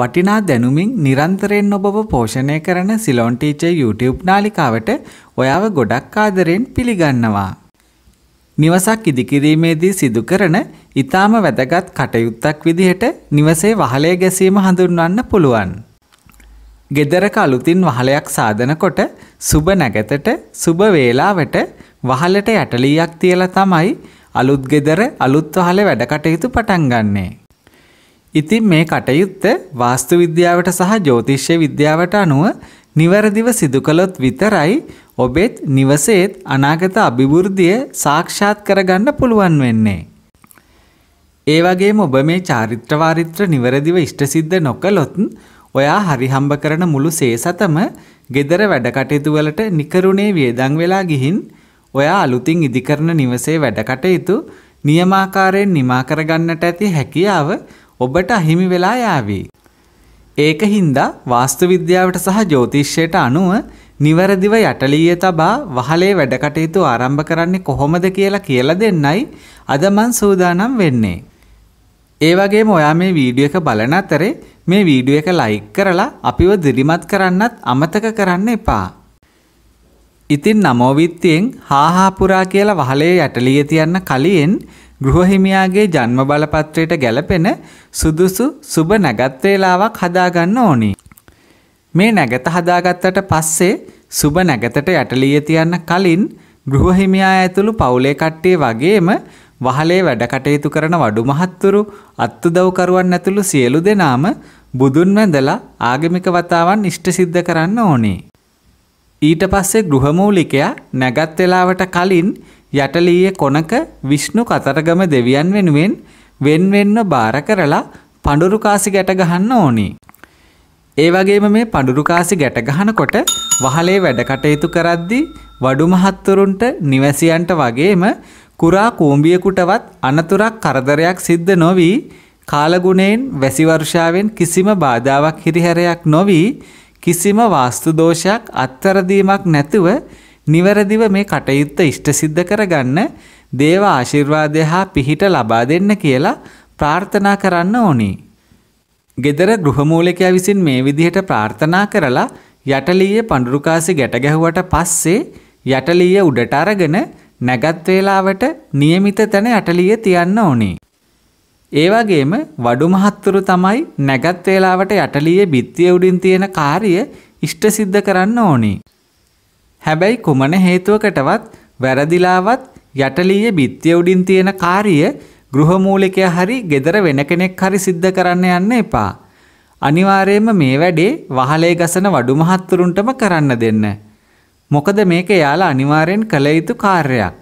වටිනා දැනුමින් නිරන්තරයෙන් ඔබව පෝෂණය කරන සිලොන් ටීචර් YouTube නාලිකාවට ඔයාව ගොඩක් ආදරෙන් පිළිගන්නවා. නිවසක් ඉදිකිරීමේදී සිදු කරන ඊටාම වැදගත් කටයුත්තක් විදිහට නිවසේ වහලය ගැසීම හඳුන්වන්න පුළුවන්. ගෙදරක අලුතින් වහලයක් සාදනකොට සුබ නැගතට සුබ වේලාවට වහලට යටලියක් තියලා තමයි අලුත් ගෙදර අලුත් වහලේ වැඩ කටයුතු පටන් ගන්නෑ. ඉතින් මේ කටයුත්ත වාස්තු විද්‍යාවට සහ ජ්‍යොතිෂ්‍ය විද්‍යාවට අනුව නිවැරදිව සිදු කළොත් විතරයි ඔබෙත් නිවසේත් අනාගත අභිවෘද්ධිය සාක්ෂාත් කරගන්න පුළුවන් වෙන්නේ. ඒ වගේම ඔබ මේ චාරිත්‍ර වාරිත්‍ර නිවැරදිව ඉෂ්ටසිද්ධ නොකළොත් ඔයා හරි හම්බ කරන මුළු සේසතම gedara වැඩ කටයුතු වලට නිකරුණේ වියදම් වෙලා ගිහින් ඔයා අලුතින් ඉදිකරන නිවසේ වැඩ කටයුතු නියමාකාරයෙන් නිමා කරගන්නට ඇති හැකියාව ඔබට අහිමි වෙලා යාවි. ඒක හින්දා වාස්තු විද්‍යාවට සහ ජ්‍යොතිෂයට අනුව නිවැරදිව යටලීය තබා වහලේ වැඩකටයුතු ආරම්භ කරන්නේ කොහොමද කියලා කියලා දෙන්නයි අද මං සූදානම් වෙන්නේ. ඒ වගේම ඔයා මේ වීඩියෝ එක බලන අතරේ මේ වීඩියෝ එක ලයික් කරලා අපිව දිරිමත් කරන්නත් අමතක කරන්න එපා. ඉතින් නමෝවිත්තියෙන් හාහාපුරා කියලා වහලේ යටලිය තියන්න කලින් ගෘහහිමියාගේ ජන්ම බලපත්‍රයට ගැලපෙන සුදුසු සුබ නැගත් වේලාවක් හදාගන්න ඕනි. මේ නැගත හදාගත්තට පස්සේ සුබ නැගතට යටලිය තියන්න කලින් ගෘහහිමියා ඇතුළු පවුලේ කට්ටිය වගේම වහලේ වැඩ කටයුතු කරන වඩු මහත්තුරු අත්උදව්කරුවන් ඇතුළු සියලු දෙනාම බුදුන් වැඳලා ආගමික වතාවන් ඉෂ්ට සිද්ධ කරන්න ඕනේ. ඊට පස්සේ ගෘහමූලිකයා නැගත් වෙලාවට කලින් යටලීයේ කොනක විෂ්ණු කතරගම දෙවියන් වෙනුවෙන් වෙන්වෙන්ව බාර කරලා පඳුරුකාසි ගැට ගහන්න ඕනි. ඒ වගේම මේ පඳුරුකාසි ගැට ගහනකොට වහලේ වැඩ කටයුතු කරද්දී වඩු මහත්තුරුන්ට නිවැසියන්ට වගේම කුරා කූඹියෙකුටවත් අනතුරක් කරදරයක් සිද්ධ නොවි කාලගුණයෙන් වැසි වර්ෂාවෙන් කිසිම බාධාවක් හිරිහැරයක් නොවි කිසිම වාස්තු දෝෂයක් අත්තරදීමක් නැතුව නිවැරදිව මේ කටයුත්ත ඉෂ්ට සිද්ධ කරගන්න දේව ආශිර්වාදය හා පිහිට ලබා දෙන්න කියලා ප්‍රාර්ථනා කරන්න ඕනි. ගෙදර ගෘහමූලිකයා විසින් මේ විදිහට ප්‍රාර්ථනා කරලා යටලීයේ පඳුරුකාසි ගැට ගැහුවට පස්සේ යටලීය උඩට අරගෙන නැගත් වේලාවට નિયમિત තැන යටලීය තියන්න ඕනේ. ඒ වගේම වඩු මහත්තුරු තමයි නැගත් වේලාවට යටලියේ බිත්තිය උඩින් තියෙන කාර්ය ඉෂ්ට සිද්ධ කරන්න ඕනි. හැබැයි කුමන හේතුවකටවත් වැරදිලාවත් යටලියේ බිත්තිය උඩින් තියෙන කාර්ය ගෘහමූලිකයා හරි gedara වෙන කෙනෙක් හරි සිද්ධ කරන්න යන්න එපා. අනිවාර්යයෙන්ම මේ වැඩේ වහලේ ගසන වඩු මහත්තුරුන්ටම කරන්න දෙන්න. මොකද මේක යාලා අනිවාර්යෙන් කළ යුතු කාර්යයක්.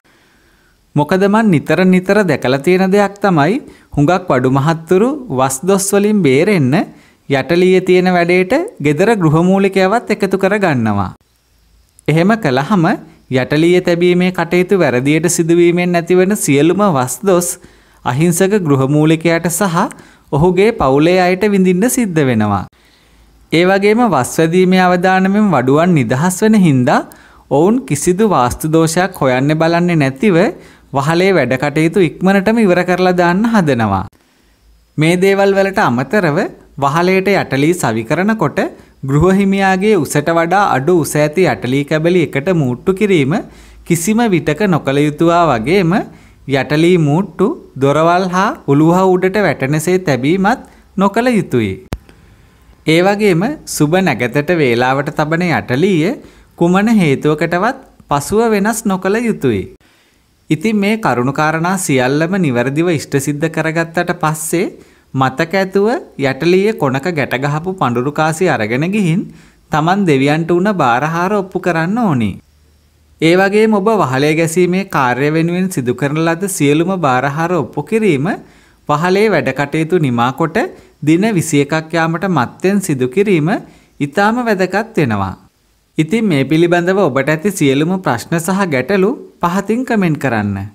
මොකද මන් නිතර නිතර දැකලා තියෙන දෙයක් තමයි හුඟක් වඩු මහත්තුරු වස් දොස් වලින් බේරෙන්න යටලියේ තියෙන වැඩේට gedara ගෘහමූලිකයවත් එකතු කර ගන්නවා. එහෙම කළාම යටලියේ තැබීමේ කටයුතු වැරදියට සිදුවීමෙන් ඇතිවන සියලුම වස් දොස් අහිංසක ගෘහමූලිකයාට සහ ඔහුගේ පවුලේ අයට විඳින්න සිද්ධ වෙනවා. ඒ වගේම වස්වැදීමේ අවධානමෙන් වඩුවන් නිදහස් වෙන හින්දා ඔවුන් කිසිදු වාස්තු දෝෂයක් හොයන්න බලන්නේ නැතිව වහලේ වැඩ කටයුතු ඉක්මනටම ඉවර කරලා දාන්න හදනවා. මේ දේවල් වලට අමතරව වහලයට යටලී සවි කරනකොට ගෘහහිමියාගේ උසට වඩා අඩු උස ඇති යටලී කැබලි එකට මූට්ටු කිරීම කිසිම විටක නොකළ යුතුවා වගේම යටලී මූට්ටු දොරවල් හා උළුහ උඩට වැටෙනසේ තැබීමත් නොකළ යුතුයි. ඒ වගේම සුබ නැගතට වේලාවට තබන යටලීය කුමන හේතුවකටවත් පසුව වෙනස් නොකළ යුතුයි. ඉතින් මේ කරුණුකාරණා සියල්ලම නිවැරදිව ඉෂ්ටසිද්ධ කරගත්තට පස්සේ මතක ඇතුව යටලියේ කොනක ගැටගහපු පඳුරුකාසි අරගෙන ගිහින් Taman දෙවියන්ට උන බාරහාර ඔප්පු කරන්න ඕනි. ඒ වගේම ඔබ වහලේ ගැසීමේ කාර්ය වෙනුවෙන් සිදු කරන ලද සියලුම බාරහාර ඔප්පු කිරීම වහලේ වැඩ කටයුතු නිමාකොට දින 21ක් යාමට මත්තෙන් සිදු කිරීම ඊටාම වැදගත් වෙනවා. ඉතින් මේ පිළිබඳව ඔබට ඇති සියලුම ප්‍රශ්න සහ ගැටලු පහතින් කමෙන්ට් කරන්න.